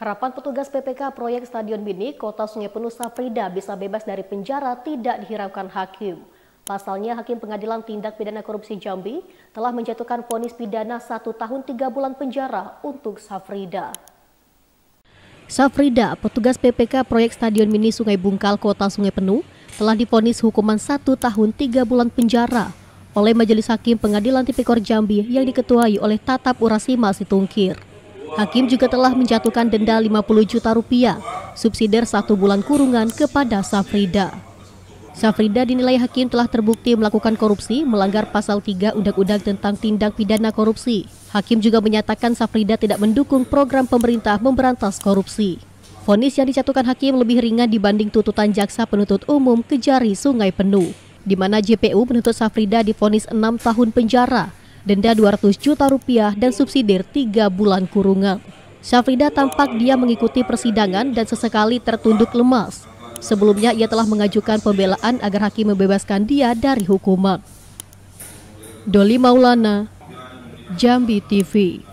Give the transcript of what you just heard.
Harapan petugas PPK proyek Stadion Mini, Kota Sungai Penuh Safrida bisa bebas dari penjara tidak dihiraukan hakim. Pasalnya, Hakim Pengadilan Tindak Pidana Korupsi Jambi telah menjatuhkan vonis pidana satu tahun tiga bulan penjara untuk Safrida. Safrida, petugas PPK proyek Stadion Mini Sungai Bungkal, Kota Sungai Penuh, telah diponis hukuman satu tahun tiga bulan penjara oleh Majelis Hakim Pengadilan Tipikor Jambi yang diketuai oleh Tatap Urasima Situngkir. Hakim juga telah menjatuhkan denda 50 juta rupiah, subsidir satu bulan kurungan kepada Safrida. Safrida dinilai hakim telah terbukti melakukan korupsi melanggar pasal 3 Undang-Undang tentang Tindak Pidana Korupsi. Hakim juga menyatakan Safrida tidak mendukung program pemerintah memberantas korupsi. Fonis yang dicatukan hakim lebih ringan dibanding tuntutan jaksa penuntut umum Kejari Sungai Penuh, di mana JPU menuntut Safrida difonis 6 tahun penjara denda 200 juta rupiah, dan subsidir 3 bulan kurungan. Syafrida tampak dia mengikuti persidangan dan sesekali tertunduk lemas. Sebelumnya ia telah mengajukan pembelaan agar hakim membebaskan dia dari hukuman. Doli Maulana, Jambi TV